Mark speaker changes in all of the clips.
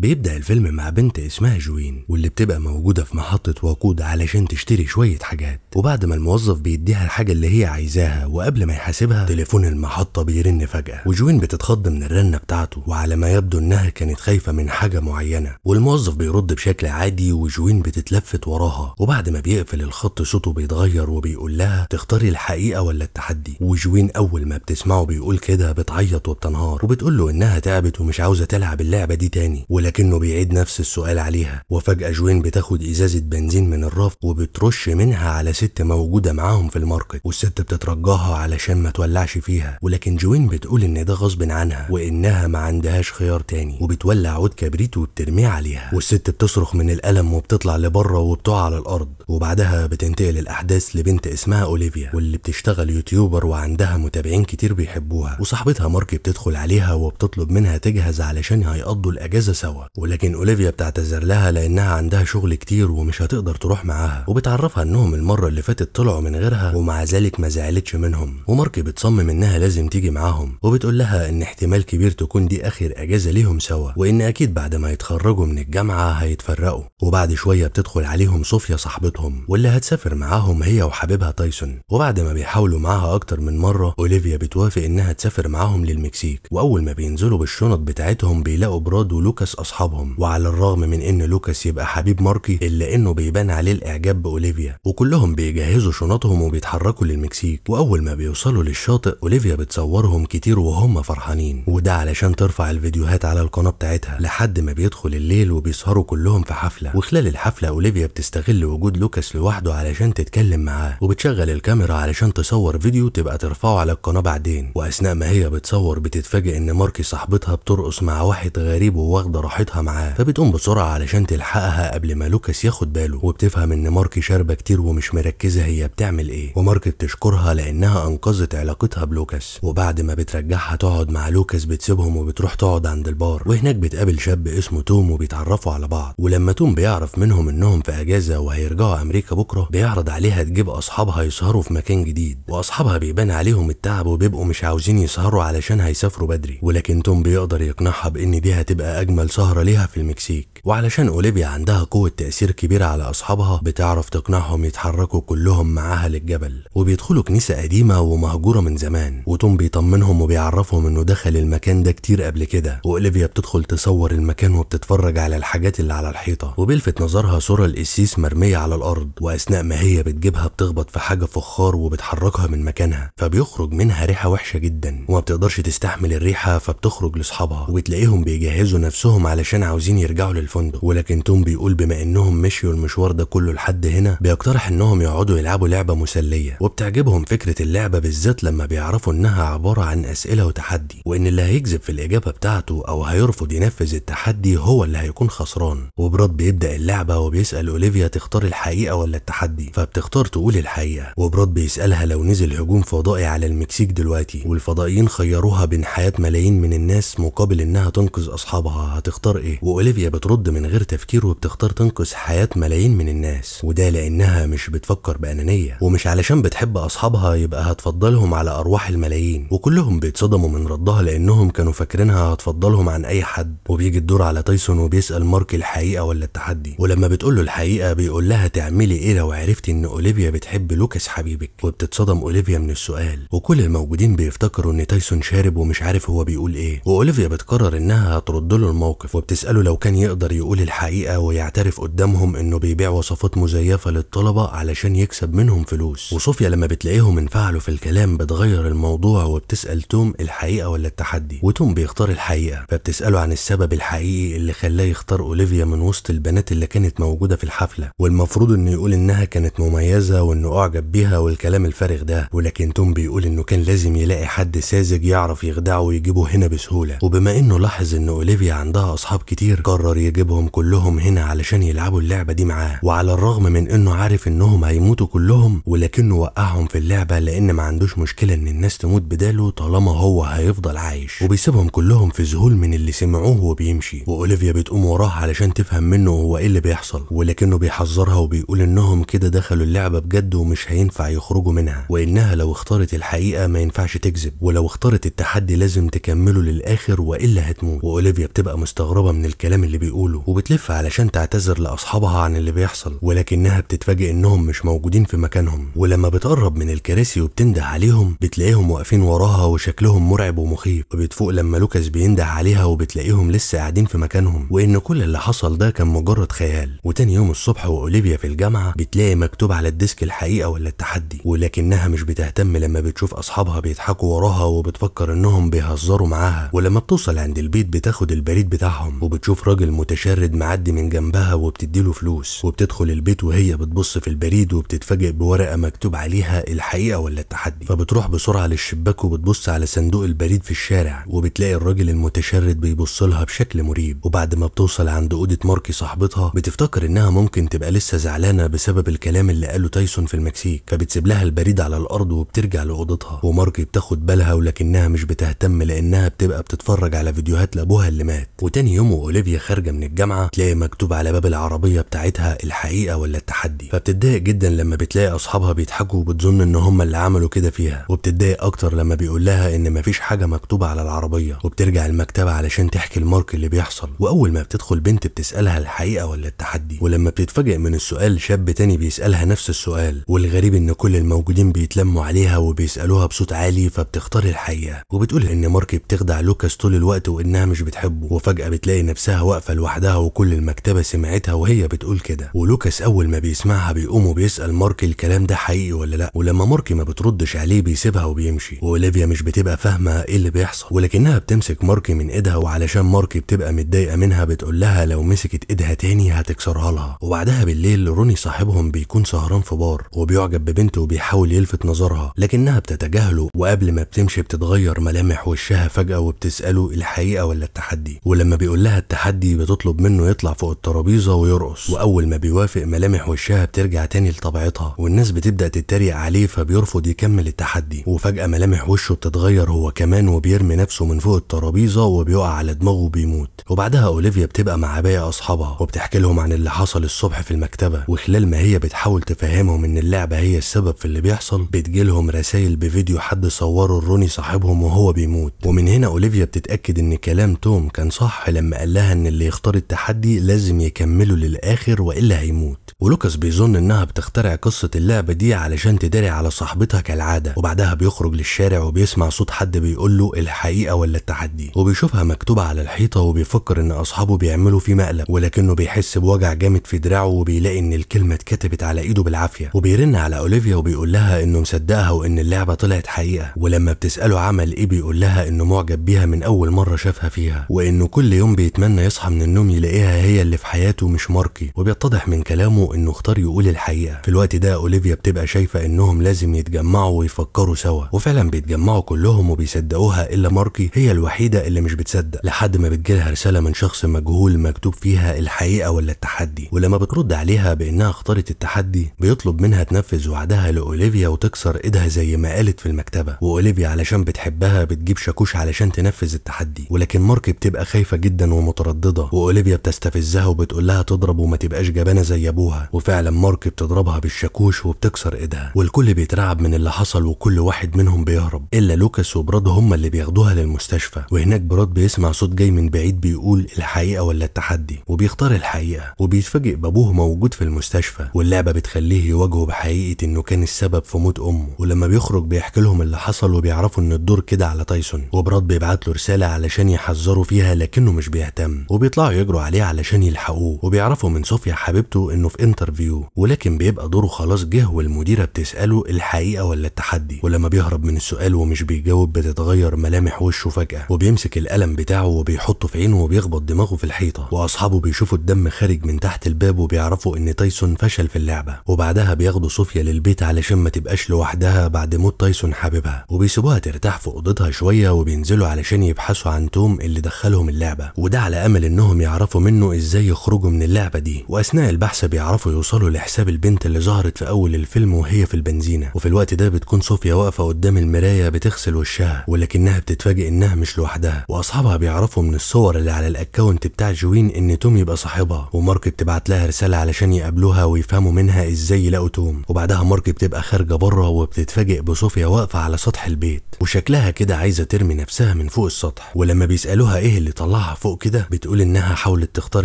Speaker 1: بيبدأ الفيلم مع بنت اسمها جوين واللي بتبقى موجودة في محطة وقود علشان تشتري شوية حاجات وبعد ما الموظف بيديها الحاجة اللي هي عايزاها وقبل ما يحاسبها تليفون المحطة بيرن فجأة وجوين بتتخض من الرنة بتاعته وعلى ما يبدو انها كانت خايفة من حاجة معينة والموظف بيرد بشكل عادي وجوين بتتلفت وراها وبعد ما بيقفل الخط صوته بيتغير وبيقول لها تختاري الحقيقة ولا التحدي وجوين أول ما بتسمعه بيقول كده بتعيط وبتنهار وبتقول له إنها تعبت ومش عاوزة تلعب اللعبة دي تاني ولا لكنه بيعيد نفس السؤال عليها وفجأة جوين بتاخد إزازة بنزين من الرف وبترش منها على ست موجودة معاهم في الماركت والست بتترجاها علشان ما تولعش فيها ولكن جوين بتقول إن ده غصب عنها وإنها ما عندهاش خيار تاني وبتولع عود كبريت وبترميه عليها والست بتصرخ من الألم وبتطلع لبره وبتقع على الأرض وبعدها بتنتقل الأحداث لبنت اسمها أوليفيا واللي بتشتغل يوتيوبر وعندها متابعين كتير بيحبوها وصاحبتها مارك بتدخل عليها وبتطلب منها تجهز علشان هيقضوا الأجازة سوا ولكن أوليفيا بتعتذر لها لأنها عندها شغل كتير ومش هتقدر تروح معاها وبتعرفها إنهم المرة اللي فاتت طلعوا من غيرها ومع ذلك ما زعلتش منهم ومارك بتصمم إنها لازم تيجي معاهم وبتقول لها إن احتمال كبير تكون دي آخر أجازة ليهم سوا وإن أكيد بعد ما يتخرجوا من الجامعة هيتفرقوا وبعد شوية بتدخل عليهم صوفيا صاحبتهم حياتهم واللي هتسافر معاهم هي وحبيبها تايسون وبعد ما بيحاولوا معاها اكتر من مره اوليفيا بتوافق انها تسافر معاهم للمكسيك واول ما بينزلوا بالشنط بتاعتهم بيلاقوا براد ولوكاس اصحابهم وعلى الرغم من ان لوكاس يبقى حبيب ماركي الا انه بيبان عليه الاعجاب باوليفيا وكلهم بيجهزوا شنطهم وبيتحركوا للمكسيك واول ما بيوصلوا للشاطئ اوليفيا بتصورهم كتير وهم فرحانين وده علشان ترفع الفيديوهات على القناه بتاعتها لحد ما بيدخل الليل وبيسهروا كلهم في حفله وخلال الحفله اوليفيا بتستغل وجود لوكاس لوكاس لوحده علشان تتكلم معاه وبتشغل الكاميرا علشان تصور فيديو تبقى ترفعه على القناه بعدين واثناء ما هي بتصور بتتفاجئ ان ماركي صاحبتها بترقص مع واحد غريب وواخده راحتها معاه فبتقوم بسرعه علشان تلحقها قبل ما لوكاس ياخد باله وبتفهم ان ماركي شاربه كتير ومش مركزه هي بتعمل ايه وماركي بتشكرها لانها انقذت علاقتها بلوكاس وبعد ما بترجعها تقعد مع لوكاس بتسيبهم وبتروح تقعد عند البار وهناك بتقابل شاب اسمه توم وبيتعرفوا على بعض ولما توم بيعرف منهم انهم في اجازه وهيرجعوا امريكا بكره بيعرض عليها تجيب اصحابها يسهروا في مكان جديد واصحابها بيبان عليهم التعب وبيبقوا مش عاوزين يسهروا علشان هيسافروا بدري ولكن توم بيقدر يقنعها بان دي هتبقى اجمل سهره ليها في المكسيك وعلشان اوليفيا عندها قوه تاثير كبيره على اصحابها بتعرف تقنعهم يتحركوا كلهم معاها للجبل وبيدخلوا كنيسه قديمه ومهجوره من زمان وتوم بيطمنهم وبيعرفهم انه دخل المكان ده كتير قبل كده واوليفيا بتدخل تصور المكان وبتتفرج على الحاجات اللي على الحيطه وبيلفت نظرها صوره القسيس مرميه على الارض واثناء ما هي بتجيبها بتخبط في حاجه فخار وبتحركها من مكانها فبيخرج منها ريحه وحشه جدا وما بتقدرش تستحمل الريحه فبتخرج لاصحابها وبتلاقيهم بيجهزوا نفسهم علشان عاوزين يرجعوا للفندق ولكن توم بيقول بما انهم مشيوا المشوار ده كله لحد هنا بيقترح انهم يقعدوا يلعبوا لعبه مسليه وبتعجبهم فكره اللعبه بالذات لما بيعرفوا انها عباره عن اسئله وتحدي وان اللي هيكذب في الاجابه بتاعته او هيرفض ينفذ التحدي هو اللي هيكون خسران وبراد بيبدا اللعبه وبيسال اوليفيا تختار الحياه الحقيقه ولا التحدي فبتختار تقول الحقيقه وبراد بيسالها لو نزل هجوم فضائي على المكسيك دلوقتي والفضائيين خيروها بين حياه ملايين من الناس مقابل انها تنقذ اصحابها هتختار ايه واوليفيا بترد من غير تفكير وبتختار تنقذ حياه ملايين من الناس وده لانها مش بتفكر بانانيه ومش علشان بتحب اصحابها يبقى هتفضلهم على ارواح الملايين وكلهم بيتصدموا من ردها لانهم كانوا فاكرينها هتفضلهم عن اي حد وبيجي الدور على تايسون وبيسال مارك الحقيقه ولا التحدي ولما بتقول له الحقيقه بيقول لها هتعملي ايه لو عرفتي ان اوليفيا بتحب لوكاس حبيبك وبتتصدم اوليفيا من السؤال وكل الموجودين بيفتكروا ان تايسون شارب ومش عارف هو بيقول ايه واوليفيا بتقرر انها هترد له الموقف وبتساله لو كان يقدر يقول الحقيقه ويعترف قدامهم انه بيبيع وصفات مزيفه للطلبه علشان يكسب منهم فلوس وصوفيا لما بتلاقيهم انفعلوا في الكلام بتغير الموضوع وبتسال توم الحقيقه ولا التحدي وتوم بيختار الحقيقه فبتساله عن السبب الحقيقي اللي خلاه يختار اوليفيا من وسط البنات اللي كانت موجوده في الحفله والمفروض المفروض انه يقول انها كانت مميزه وانه اعجب بيها والكلام الفارغ ده ولكن توم بيقول انه كان لازم يلاقي حد ساذج يعرف يخدعه ويجيبه هنا بسهوله وبما انه لاحظ ان اوليفيا عندها اصحاب كتير قرر يجيبهم كلهم هنا علشان يلعبوا اللعبه دي معاه وعلى الرغم من انه عارف انهم هيموتوا كلهم ولكنه وقعهم في اللعبه لان ما عندوش مشكله ان الناس تموت بداله طالما هو هيفضل عايش وبيسيبهم كلهم في ذهول من اللي سمعوه وبيمشي واوليفيا بتقوم وراه علشان تفهم منه هو ايه اللي بيحصل ولكنه بيحذرها وبي بيقول انهم كده دخلوا اللعبه بجد ومش هينفع يخرجوا منها وانها لو اختارت الحقيقه ما ينفعش تكذب ولو اختارت التحدي لازم تكمله للاخر والا هتموت واوليفيا بتبقى مستغربه من الكلام اللي بيقوله وبتلف علشان تعتذر لاصحابها عن اللي بيحصل ولكنها بتتفاجئ انهم مش موجودين في مكانهم ولما بتقرب من الكراسي وبتنده عليهم بتلاقيهم واقفين وراها وشكلهم مرعب ومخيف وبتفوق لما لوكاس بينده عليها وبتلاقيهم لسه قاعدين في مكانهم وان كل اللي حصل ده كان مجرد خيال وتاني يوم الصبح واوليفيا في الجامعه بتلاقي مكتوب على الديسك الحقيقه ولا التحدي ولكنها مش بتهتم لما بتشوف اصحابها بيضحكوا وراها وبتفكر انهم بيهزروا معاها ولما بتوصل عند البيت بتاخد البريد بتاعهم وبتشوف راجل متشرد معدي من جنبها وبتديله فلوس وبتدخل البيت وهي بتبص في البريد وبتتفاجئ بورقه مكتوب عليها الحقيقه ولا التحدي فبتروح بسرعه للشباك وبتبص على صندوق البريد في الشارع وبتلاقي الراجل المتشرد بيبص لها بشكل مريب وبعد ما بتوصل عند اوضه ماركي صاحبتها بتفتكر انها ممكن تبقى لسه زعلانه زعلانه بسبب الكلام اللي قاله تايسون في المكسيك فبتسيب لها البريد على الارض وبترجع لاوضتها وماركي بتاخد بالها ولكنها مش بتهتم لانها بتبقى بتتفرج على فيديوهات لابوها اللي مات وتاني يوم واوليفيا خارجه من الجامعه تلاقي مكتوب على باب العربيه بتاعتها الحقيقه ولا التحدي فبتتضايق جدا لما بتلاقي اصحابها بيضحكوا وبتظن ان هم اللي عملوا كده فيها وبتتضايق اكتر لما بيقول لها ان مفيش حاجه مكتوبه على العربيه وبترجع المكتبه علشان تحكي لمارك اللي بيحصل واول ما بتدخل بنت بتسالها الحقيقه ولا التحدي ولما بتتفاجئ من السؤال سؤال شاب تاني بيسألها نفس السؤال والغريب ان كل الموجودين بيتلموا عليها وبيسألوها بصوت عالي فبتختار الحقيقة وبتقول ان ماركي بتخدع لوكاس طول الوقت وانها مش بتحبه وفجأة بتلاقي نفسها واقفة لوحدها وكل المكتبة سمعتها وهي بتقول كده ولوكاس اول ما بيسمعها بيقوم وبيسأل ماركي الكلام ده حقيقي ولا لا ولما ماركي ما بتردش عليه بيسيبها وبيمشي واوليفيا مش بتبقى فاهمة ايه اللي بيحصل ولكنها بتمسك ماركي من ايدها وعلشان ماركي بتبقى متضايقة منها بتقول لها لو مسكت ايدها تاني هتكسرها لها وبعدها بالليل اللي روني صاحبهم بيكون سهران في بار وبيعجب ببنت وبيحاول يلفت نظرها لكنها بتتجاهله وقبل ما بتمشي بتتغير ملامح وشها فجأة وبتسأله الحقيقة ولا التحدي ولما بيقول لها التحدي بتطلب منه يطلع فوق الترابيزة ويرقص وأول ما بيوافق ملامح وشها بترجع تاني لطبيعتها والناس بتبدأ تتريق عليه فبيرفض يكمل التحدي وفجأة ملامح وشه بتتغير هو كمان وبيرمي نفسه من فوق الترابيزة وبيقع على دماغه وبيموت وبعدها أوليفيا بتبقى مع باقي أصحابها وبتحكي لهم عن اللي حصل الصبح في المكتبة اللعبه وخلال ما هي بتحاول تفهمهم ان اللعبه هي السبب في اللي بيحصل بتجيلهم رسائل بفيديو حد صوره الروني صاحبهم وهو بيموت ومن هنا اوليفيا بتتاكد ان كلام توم كان صح لما قال لها ان اللي يختار التحدي لازم يكمله للاخر والا هيموت ولوكاس بيظن انها بتخترع قصه اللعبه دي علشان تداري على صاحبتها كالعاده وبعدها بيخرج للشارع وبيسمع صوت حد بيقول له الحقيقه ولا التحدي وبيشوفها مكتوبه على الحيطه وبيفكر ان اصحابه بيعملوا فيه مقلب ولكنه بيحس بوجع جامد في دراعه وبيلاقي ان ان الكلمه اتكتبت على ايده بالعافيه وبيرن على اوليفيا وبيقول لها انه مصدقها وان اللعبه طلعت حقيقه ولما بتساله عمل ايه بيقول لها انه معجب بيها من اول مره شافها فيها وانه كل يوم بيتمنى يصحى من النوم يلاقيها هي اللي في حياته مش ماركي وبيتضح من كلامه انه اختار يقول الحقيقه في الوقت ده اوليفيا بتبقى شايفه انهم لازم يتجمعوا ويفكروا سوا وفعلا بيتجمعوا كلهم وبيصدقوها الا ماركي هي الوحيده اللي مش بتصدق لحد ما بتجيلها رساله من شخص مجهول مكتوب فيها الحقيقه ولا التحدي ولما بترد عليها بإنها اختارت التحدي بيطلب منها تنفذ وعدها لأوليفيا وتكسر إيدها زي ما قالت في المكتبة وأوليفيا علشان بتحبها بتجيب شاكوش علشان تنفذ التحدي ولكن مارك بتبقى خايفة جدا ومترددة وأوليفيا بتستفزها وبتقول لها تضرب وما تبقاش جبانة زي أبوها وفعلا مارك بتضربها بالشاكوش وبتكسر إيدها والكل بيترعب من اللي حصل وكل واحد منهم بيهرب إلا لوكاس وبراد هما اللي بياخدوها للمستشفى وهناك براد بيسمع صوت جاي من بعيد بيقول الحقيقة ولا التحدي وبيختار الحقيقة وبيتفاجئ بأبوه موجود في المستشفى واللعبة بتخليه يواجهه بحقيقة انه كان السبب في موت امه ولما بيخرج بيحكي لهم اللي حصل وبيعرفوا ان الدور كده على تايسون وبراد بيبعت له رسالة علشان يحذره فيها لكنه مش بيهتم وبيطلعوا يجروا عليه علشان يلحقوه وبيعرفوا من صوفيا حبيبته انه في انترفيو ولكن بيبقى دوره خلاص جه والمديرة بتسأله الحقيقة ولا التحدي ولما بيهرب من السؤال ومش بيجاوب بتتغير ملامح وشه فجأة وبيمسك القلم بتاعه وبيحطه في عينه وبيخبط دماغه في الحيطة واصحابه بيشوفوا الدم خارج من تحت الباب وبيعرفوا ان تايسون فشل في اللعبة وبعدها بياخدوا صوفيا للبيت علشان ما تبقاش لوحدها بعد موت تايسون حبيبها وبيسيبوها ترتاح في أوضتها شوية وبينزلوا علشان يبحثوا عن توم اللي دخلهم اللعبة وده على أمل إنهم يعرفوا منه إزاي يخرجوا من اللعبة دي وأثناء البحث بيعرفوا يوصلوا لحساب البنت اللي ظهرت في أول الفيلم وهي في البنزينة وفي الوقت ده بتكون صوفيا واقفة قدام المراية بتغسل وشها ولكنها بتتفاجئ إنها مش لوحدها وأصحابها بيعرفوا من الصور اللي على الاكونت بتاع جوين إن توم يبقى صاحبها ومارك بتبعت لها رسالة علشان يقابلوها ويفهموا منها ازاي يلاقوا توم وبعدها مارك بتبقى خارجه بره وبتتفاجئ بصوفيا واقفه على سطح البيت وشكلها كده عايزه ترمي نفسها من فوق السطح ولما بيسالوها ايه اللي طلعها فوق كده بتقول انها حاولت تختار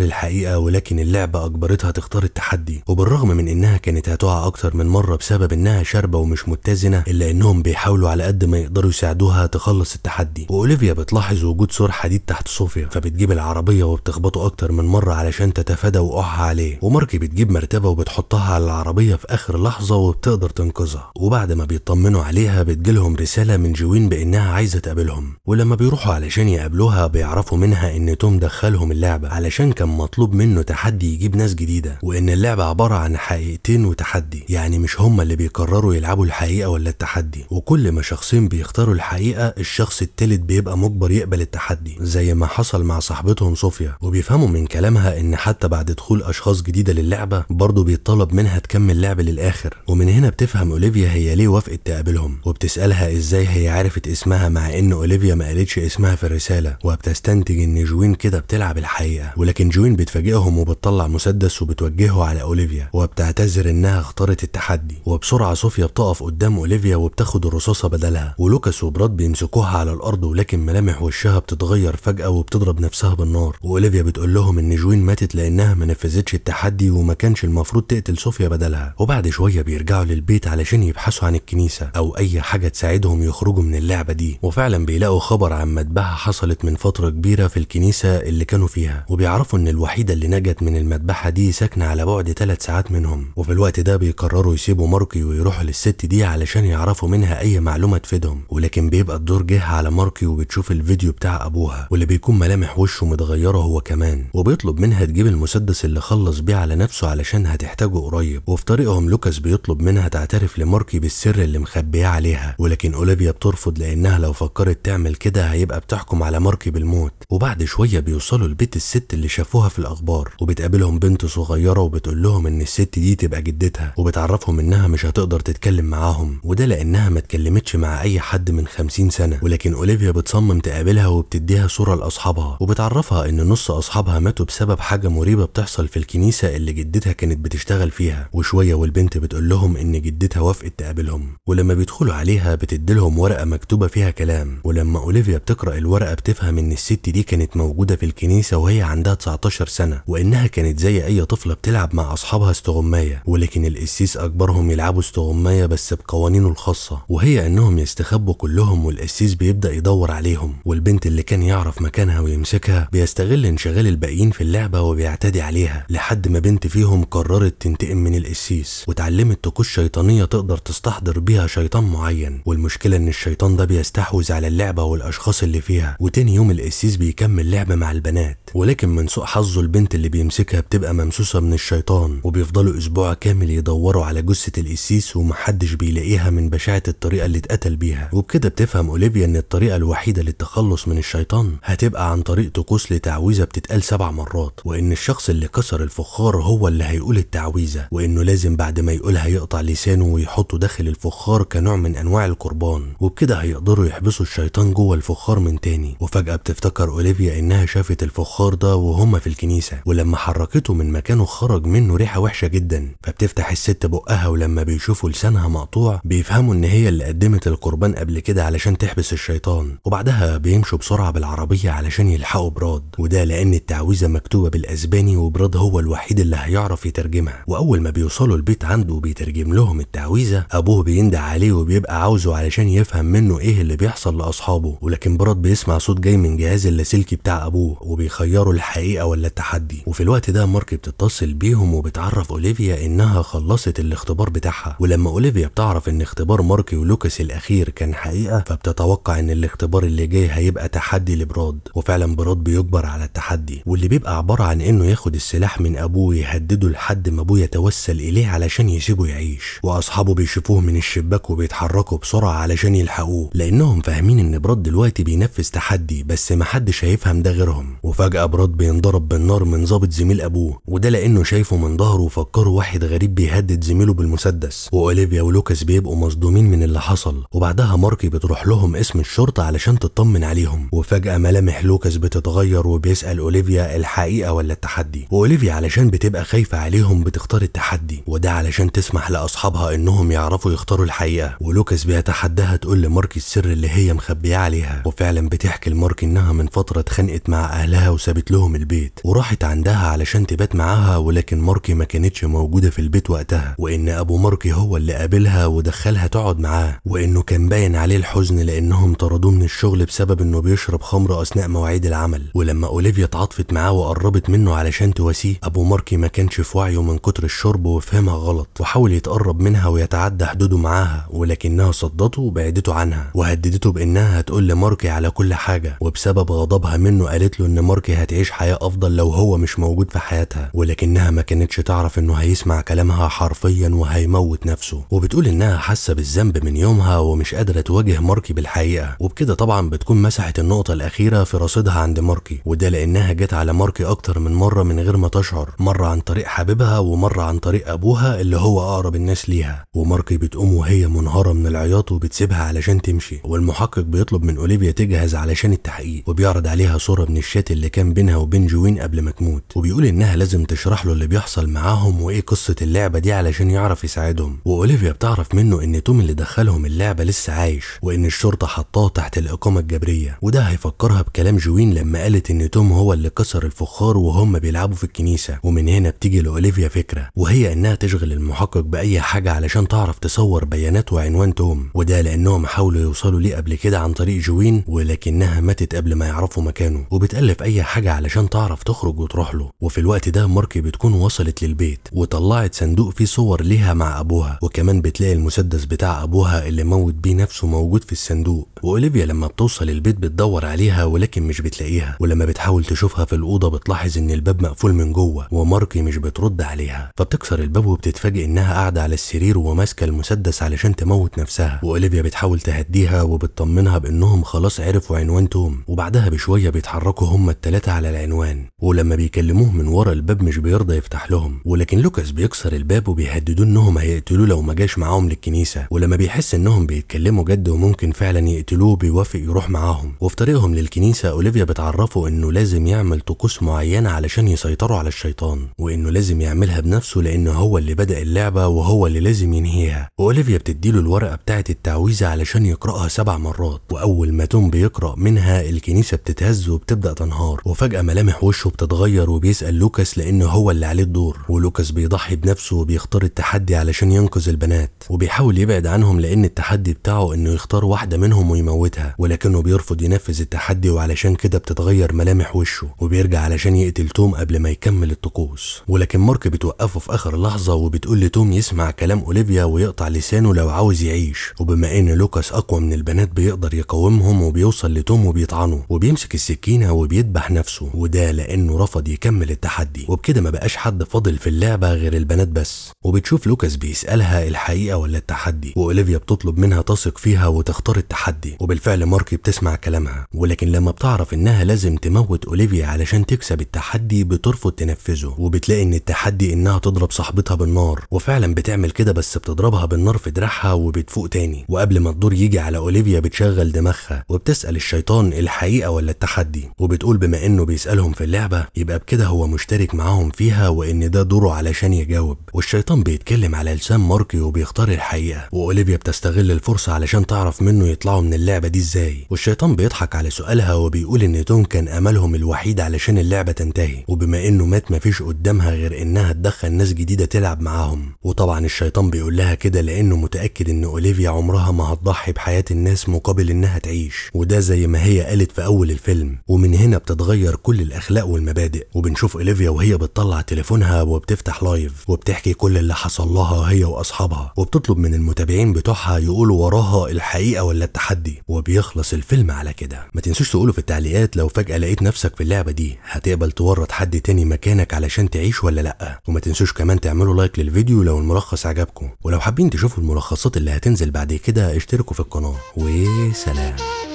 Speaker 1: الحقيقه ولكن اللعبه اجبرتها تختار التحدي وبالرغم من انها كانت هتقع اكتر من مره بسبب انها شاربه ومش متزنه الا انهم بيحاولوا على قد ما يقدروا يساعدوها تخلص التحدي واوليفيا بتلاحظ وجود سور حديد تحت صوفيا فبتجيب العربيه وبتخبطه اكتر من مره علشان تتفادى وقعها عليه ومارك بتجيب المرتبة وبتحطها على العربية في آخر لحظة وبتقدر تنقذها وبعد ما بيطمنوا عليها بتجيلهم رسالة من جوين بإنها عايزة تقابلهم ولما بيروحوا علشان يقابلوها بيعرفوا منها إن توم دخلهم اللعبة علشان كان مطلوب منه تحدي يجيب ناس جديدة وإن اللعبة عبارة عن حقيقتين وتحدي يعني مش هما اللي بيقرروا يلعبوا الحقيقة ولا التحدي وكل ما شخصين بيختاروا الحقيقة الشخص التالت بيبقى مجبر يقبل التحدي زي ما حصل مع صاحبتهم صوفيا وبيفهموا من كلامها إن حتى بعد دخول أشخاص جديدة للعبة اللعبة برضه بيطلب منها تكمل لعب للآخر ومن هنا بتفهم أوليفيا هي ليه وافقت تقابلهم وبتسألها إزاي هي عرفت اسمها مع إن أوليفيا ما قالتش اسمها في الرسالة وبتستنتج إن جوين كده بتلعب الحقيقة ولكن جوين بتفاجئهم وبتطلع مسدس وبتوجهه على أوليفيا وبتعتذر إنها اختارت التحدي وبسرعة صوفيا بتقف قدام أوليفيا وبتاخد الرصاصة بدلها ولوكاس وبراد بيمسكوها على الأرض ولكن ملامح وشها بتتغير فجأة وبتضرب نفسها بالنار وأوليفيا بتقول لهم إن جوين ماتت لأنها ما نفذتش التحدي وما كانش المفروض تقتل صوفيا بدلها وبعد شويه بيرجعوا للبيت علشان يبحثوا عن الكنيسه او اي حاجه تساعدهم يخرجوا من اللعبه دي وفعلا بيلاقوا خبر عن مذبحه حصلت من فتره كبيره في الكنيسه اللي كانوا فيها وبيعرفوا ان الوحيده اللي نجت من المذبحه دي ساكنه على بعد 3 ساعات منهم وفي الوقت ده بيقرروا يسيبوا ماركي ويروحوا للست دي علشان يعرفوا منها اي معلومه تفيدهم ولكن بيبقى الدور جه على ماركي وبتشوف الفيديو بتاع ابوها واللي بيكون ملامح وشه متغيره هو كمان وبيطلب منها تجيب المسدس اللي خلص بيه على نفسه علشان هتحتاجه قريب وفي طريقهم لوكاس بيطلب منها تعترف لماركي بالسر اللي مخبيه عليها ولكن اوليفيا بترفض لانها لو فكرت تعمل كده هيبقى بتحكم على ماركي بالموت وبعد شويه بيوصلوا لبيت الست اللي شافوها في الاخبار وبتقابلهم بنت صغيره وبتقول لهم ان الست دي تبقى جدتها وبتعرفهم انها مش هتقدر تتكلم معاهم وده لانها ما اتكلمتش مع اي حد من 50 سنه ولكن اوليفيا بتصمم تقابلها وبتديها صوره لاصحابها وبتعرفها ان نص اصحابها ماتوا بسبب حاجه مريبه بتحصل في الكنيسه اللي جدتها جدتها كانت بتشتغل فيها وشويه والبنت بتقول لهم ان جدتها وافقت تقابلهم ولما بيدخلوا عليها بتديلهم ورقه مكتوبه فيها كلام ولما اوليفيا بتقرا الورقه بتفهم ان الست دي كانت موجوده في الكنيسه وهي عندها 19 سنه وانها كانت زي اي طفله بتلعب مع اصحابها استغمايه ولكن القسيس اجبرهم يلعبوا استغمايه بس بقوانينه الخاصه وهي انهم يستخبوا كلهم والقسيس بيبدا يدور عليهم والبنت اللي كان يعرف مكانها ويمسكها بيستغل انشغال الباقيين في اللعبه وبيعتدي عليها لحد ما بنت فيهم إنهم قررت تنتقم من القسيس وتعلمت طقوس شيطانية تقدر تستحضر بيها شيطان معين والمشكلة إن الشيطان ده بيستحوذ على اللعبة والأشخاص اللي فيها وتاني يوم القسيس بيكمل لعبة مع البنات ولكن من سوء حظه البنت اللي بيمسكها بتبقى ممسوسة من الشيطان وبيفضلوا أسبوع كامل يدوروا على جثة القسيس ومحدش بيلاقيها من بشاعة الطريقة اللي اتقتل بيها وبكده بتفهم أوليفيا إن الطريقة الوحيدة للتخلص من الشيطان هتبقى عن طريق طقوس لتعويذة بتتقال سبع مرات وإن الشخص اللي كسر الفخار هو اللي هيقول التعويذة وإنه لازم بعد ما يقولها يقطع لسانه ويحطه داخل الفخار كنوع من أنواع القربان وبكده هيقدروا يحبسوا الشيطان جوه الفخار من تاني وفجأة بتفتكر أوليفيا إنها شافت الفخار ده وهما في الكنيسة ولما حركته من مكانه خرج منه ريحة وحشة جدا فبتفتح الست بقها ولما بيشوفوا لسانها مقطوع بيفهموا إن هي اللي قدمت القربان قبل كده علشان تحبس الشيطان وبعدها بيمشوا بسرعة بالعربية علشان يلحقوا براد وده لأن التعويذة مكتوبة بالأسباني وبراد هو الوحيد اللي هيعرف بيعرف يترجمها واول ما بيوصلوا البيت عنده وبيترجم لهم التعويذه ابوه بيندع عليه وبيبقى عاوزه علشان يفهم منه ايه اللي بيحصل لاصحابه ولكن براد بيسمع صوت جاي من جهاز اللاسلكي بتاع ابوه وبيخيره الحقيقه ولا التحدي وفي الوقت ده مارك بتتصل بيهم وبتعرف اوليفيا انها خلصت الاختبار بتاعها ولما اوليفيا بتعرف ان اختبار مارك ولوكاس الاخير كان حقيقه فبتتوقع ان الاختبار اللي جاي هيبقى تحدي لبراد وفعلا براد بيجبر على التحدي واللي بيبقى عباره عن انه ياخد السلاح من ابوه يهدده وجوده لحد ما ابوه يتوسل اليه علشان يسيبه يعيش واصحابه بيشوفوه من الشباك وبيتحركوا بسرعه علشان يلحقوه لانهم فاهمين ان براد دلوقتي بينفذ تحدي بس محدش هيفهم ده غيرهم وفجاه براد بينضرب بالنار من ظابط زميل ابوه وده لانه شايفه من ظهره وفكره واحد غريب بيهدد زميله بالمسدس واوليفيا ولوكاس بيبقوا مصدومين من اللي حصل وبعدها ماركي بتروح لهم اسم الشرطه علشان تطمن عليهم وفجاه ملامح لوكاس بتتغير وبيسال اوليفيا الحقيقه ولا التحدي واوليفيا علشان بتبقى خايفه فعليهم بتختار التحدي وده علشان تسمح لاصحابها انهم يعرفوا يختاروا الحقيقه ولوكاس بيتحداها تقول لمارك السر اللي هي مخبيه عليها وفعلا بتحكي لمارك انها من فتره اتخانقت مع اهلها وسابت لهم البيت وراحت عندها علشان تبات معاها ولكن ماركي ما كانتش موجوده في البيت وقتها وان ابو ماركي هو اللي قابلها ودخلها تقعد معاه وانه كان باين عليه الحزن لانهم طردوه من الشغل بسبب انه بيشرب خمر اثناء مواعيد العمل ولما اوليفيا اتعاطفت معاه وقربت منه علشان تواسيه ابو ماركي ما كانش كانش في وعيه من كتر الشرب وفهمها غلط وحاول يتقرب منها ويتعدى حدوده معاها ولكنها صدته وبعدته عنها وهددته بانها هتقول لماركي على كل حاجه وبسبب غضبها منه قالت له ان ماركي هتعيش حياه افضل لو هو مش موجود في حياتها ولكنها ما كانتش تعرف انه هيسمع كلامها حرفيا وهيموت نفسه وبتقول انها حاسه بالذنب من يومها ومش قادره تواجه ماركي بالحقيقه وبكده طبعا بتكون مسحت النقطه الاخيره في رصيدها عند ماركي وده لانها جت على ماركي اكتر من مره من غير ما تشعر مره عن طريق طريق حبيبها ومر عن طريق أبوها اللي هو أقرب الناس ليها وماركي بتقوم وهي منهارة من العياط وبتسيبها علشان تمشي والمحقق بيطلب من أوليفيا تجهز علشان التحقيق وبيعرض عليها صورة من الشات اللي كان بينها وبين جوين قبل ما تموت وبيقول إنها لازم تشرح له اللي بيحصل معاهم وإيه قصة اللعبة دي علشان يعرف يساعدهم وأوليفيا بتعرف منه إن توم اللي دخلهم اللعبة لسه عايش وإن الشرطة حطاه تحت الإقامة الجبرية وده هيفكرها بكلام جوين لما قالت إن توم هو اللي كسر الفخار وهم بيلعبوا في الكنيسة ومن هنا بتيجي بتيجي لأوليفيا فكرة وهي إنها تشغل المحقق بأي حاجة علشان تعرف تصور بيانات وعنوان توم وده لأنهم حاولوا يوصلوا ليه قبل كده عن طريق جوين ولكنها ماتت قبل ما يعرفوا مكانه وبتألف أي حاجة علشان تعرف تخرج وتروح له وفي الوقت ده ماركي بتكون وصلت للبيت وطلعت صندوق فيه صور ليها مع أبوها وكمان بتلاقي المسدس بتاع أبوها اللي موت بيه نفسه موجود في الصندوق وأوليفيا لما بتوصل البيت بتدور عليها ولكن مش بتلاقيها ولما بتحاول تشوفها في الأوضة بتلاحظ إن الباب مقفول من جوه وماركي مش وبترد عليها فبتكسر الباب وبتتفاجئ انها قاعده على السرير وماسكه المسدس علشان تموت نفسها واوليفيا بتحاول تهديها وبتطمنها بانهم خلاص عرفوا عنوان توم وبعدها بشويه بيتحركوا هم الثلاثه على العنوان ولما بيكلموه من ورا الباب مش بيرضى يفتح لهم ولكن لوكاس بيكسر الباب وبيهددوه انهم هيقتلوه لو ما جاش معاهم للكنيسه ولما بيحس انهم بيتكلموا جد وممكن فعلا يقتلوه بيوافق يروح معاهم وفي طريقهم للكنيسه اوليفيا بتعرفه انه لازم يعمل طقوس معينه علشان يسيطروا على الشيطان وانه لازم يعملها بنفسه لأن هو اللي بدأ اللعبة وهو اللي لازم ينهيها وأوليفيا بتديله الورقة بتاعة التعويذة علشان يقرأها سبع مرات وأول ما توم بيقرأ منها الكنيسة بتتهز وبتبدأ تنهار وفجأة ملامح وشه بتتغير وبيسأل لوكاس لأن هو اللي عليه الدور ولوكاس بيضحي بنفسه وبيختار التحدي علشان ينقذ البنات وبيحاول يبعد عنهم لأن التحدي بتاعه إنه يختار واحدة منهم ويموتها ولكنه بيرفض ينفذ التحدي وعلشان كده بتتغير ملامح وشه وبيرجع علشان يقتل توم قبل ما يكمل الطقوس ولكن لكن مارك بتوقفه في اخر لحظه وبتقول لتوم يسمع كلام اوليفيا ويقطع لسانه لو عاوز يعيش وبما ان لوكاس اقوى من البنات بيقدر يقاومهم وبيوصل لتوم وبيطعنه وبيمسك السكينه وبيذبح نفسه وده لانه رفض يكمل التحدي وبكده ما بقاش حد فاضل في اللعبه غير البنات بس وبتشوف لوكاس بيسالها الحقيقه ولا التحدي واوليفيا بتطلب منها تثق فيها وتختار التحدي وبالفعل مارك بتسمع كلامها ولكن لما بتعرف انها لازم تموت اوليفيا علشان تكسب التحدي بترفض تنفذه وبتلاقي ان التحدي انها تضرب صاحبتها بالنار وفعلا بتعمل كده بس بتضربها بالنار في دراعها وبتفوق تاني وقبل ما الدور يجي على اوليفيا بتشغل دماغها وبتسال الشيطان الحقيقه ولا التحدي وبتقول بما انه بيسالهم في اللعبه يبقى بكده هو مشترك معاهم فيها وان ده دوره علشان يجاوب والشيطان بيتكلم على لسان ماركي وبيختار الحقيقه واوليفيا بتستغل الفرصه علشان تعرف منه يطلعوا من اللعبه دي ازاي والشيطان بيضحك على سؤالها وبيقول ان توم كان املهم الوحيد علشان اللعبه تنتهي وبما انه مات مفيش قدامها غير غير انها تدخل ناس جديده تلعب معاهم وطبعا الشيطان بيقول لها كده لانه متاكد ان اوليفيا عمرها ما هتضحي بحياه الناس مقابل انها تعيش وده زي ما هي قالت في اول الفيلم ومن هنا بتتغير كل الاخلاق والمبادئ وبنشوف اوليفيا وهي بتطلع تليفونها وبتفتح لايف وبتحكي كل اللي حصل لها هي واصحابها وبتطلب من المتابعين بتوعها يقولوا وراها الحقيقه ولا التحدي وبيخلص الفيلم على كده ما تنسوش تقولوا في التعليقات لو فجاه لقيت نفسك في اللعبه دي هتقبل تورط حد تاني مكانك علشان تعيش ولا لا وما تنسوش كمان تعملوا لايك للفيديو لو الملخص عجبكم ولو حابين تشوفوا الملخصات اللي هتنزل بعد كده اشتركوا في القناه وسلام